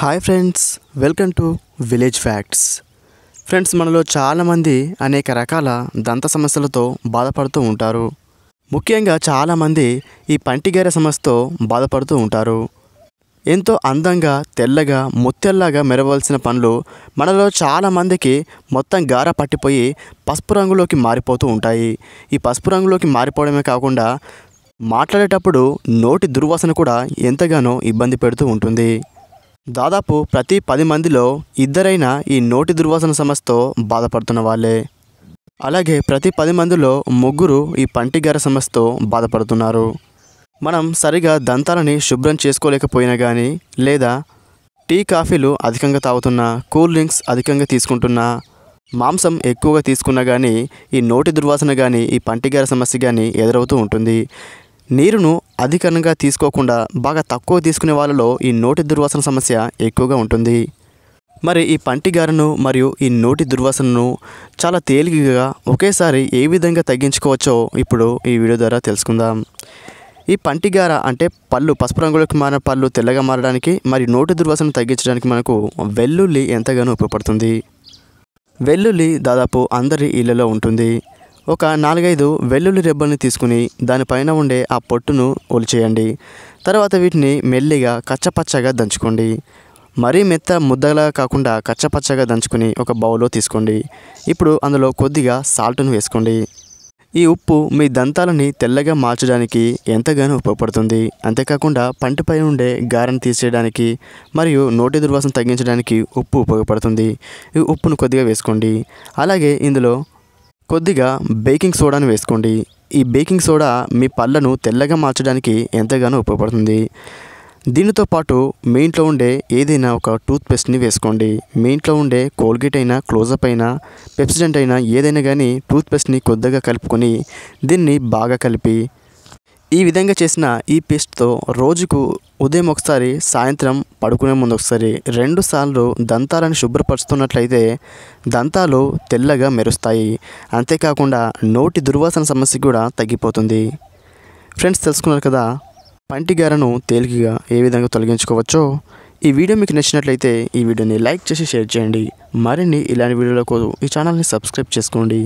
hi friends welcome to village facts friends మనలో చాలామంది అనేక రకాల దంత సమస్యలతో బాధపడుతూ ఉంటారు ముఖ్యంగా చాలామంది ఈ పంటిగేర సమస్యతో బాధపడుతూ ఉంటారు ఎంతో అందంగా తెల్లగా ముత్తెల్లాగా మెరవలసిన పనులు మనలో చాలామందికి మొత్తం గార పట్టిపోయి పసుపు రంగులోకి మారిపోతూ ఉంటాయి ఈ పసుపు రంగులోకి మారిపోవడమే కాకుండా మాట్లాడేటప్పుడు నోటి దుర్వాసన కూడా ఎంతగానో ఇబ్బంది పెడుతూ ఉంటుంది దాదాపు ప్రతి పది మందిలో ఇద్దరైనా ఈ నోటి దుర్వాసన సమస్యతో బాధపడుతున్న వాళ్ళే అలాగే ప్రతి పది మందిలో ముగ్గురు ఈ పంటిగార సమస్యతో బాధపడుతున్నారు మనం సరిగా దంతాలని శుభ్రం చేసుకోలేకపోయినా కానీ లేదా టీ కాఫీలు అధికంగా తాగుతున్నా కూల్ డ్రింక్స్ అధికంగా తీసుకుంటున్నా మాంసం ఎక్కువగా తీసుకున్నా కానీ ఈ నోటి దుర్వాసన కానీ ఈ పంటిగార సమస్య కానీ ఎదురవుతూ ఉంటుంది నీరును అధికంగా తీసుకోకుండా బాగా తక్కువ తీసుకునే వాళ్ళలో ఈ నోటి దుర్వాసన సమస్య ఎక్కువగా ఉంటుంది మరి ఈ పంటి గారను మరియు ఈ నోటి దుర్వాసనను చాలా తేలికగా ఒకేసారి ఏ విధంగా తగ్గించుకోవచ్చో ఇప్పుడు ఈ వీడియో ద్వారా తెలుసుకుందాం ఈ పంటిగార అంటే పళ్ళు పసుపు రంగులకు మారిన పళ్ళు తెల్లగా మారడానికి మరి నోటి దుర్వాసన తగ్గించడానికి మనకు వెల్లుల్లి ఎంతగానో ఉపయోగపడుతుంది వెల్లుల్లి దాదాపు అందరి ఇళ్లలో ఉంటుంది ఒక నాలుగైదు వెల్లుల్లి రెబ్బల్ని తీసుకుని దానిపైన ఉండే ఆ పొట్టును ఒలిచేయండి తర్వాత వీటిని మెల్లిగా కచ్చపచ్చగా దంచుకోండి మరీ మెత్త ముద్దలా కాకుండా కచ్చపచ్చగా దంచుకుని ఒక బౌల్లో తీసుకోండి ఇప్పుడు అందులో కొద్దిగా సాల్ట్ను వేసుకోండి ఈ ఉప్పు మీ దంతాలని తెల్లగా మార్చడానికి ఎంతగానో ఉపయోగపడుతుంది అంతేకాకుండా పంటపై ఉండే గారెను తీసేయడానికి మరియు నోటి దుర్వాసన తగ్గించడానికి ఉప్పు ఉపయోగపడుతుంది ఈ ఉప్పును కొద్దిగా వేసుకోండి అలాగే ఇందులో కొద్దిగా బేకింగ్ సోడాను వేసుకోండి ఈ బేకింగ్ సోడా మీ పళ్ళను తెల్లగా మార్చడానికి ఎంతగానో ఉపయోగపడుతుంది దీనితో పాటు మీ ఇంట్లో ఉండే ఏదైనా ఒక టూత్పేస్ట్ని వేసుకోండి మీ ఇంట్లో ఉండే కోల్గేట్ అయినా క్లోజప్ అయినా పెప్సిడెంట్ అయినా ఏదైనా కానీ టూత్పేస్ట్ని కొద్దిగా కలుపుకొని దీన్ని బాగా కలిపి ఈ విధంగా చేసిన ఈ పేస్ట్తో రోజుకు ఉదయం ఒకసారి సాయంత్రం పడుకునే ముందు ఒకసారి రెండు సార్లు దంతాలను శుభ్రపరుస్తున్నట్లయితే దంతాలు తెల్లగా మెరుస్తాయి అంతేకాకుండా నోటి దుర్వాసన సమస్య కూడా తగ్గిపోతుంది ఫ్రెండ్స్ తెలుసుకున్నారు కదా పంటిగారను తేలికగా ఏ విధంగా తొలగించుకోవచ్చో ఈ వీడియో మీకు నచ్చినట్లయితే ఈ వీడియోని లైక్ చేసి షేర్ చేయండి మరిన్ని ఇలాంటి వీడియోల కోసం ఈ ఛానల్ని సబ్స్క్రైబ్ చేసుకోండి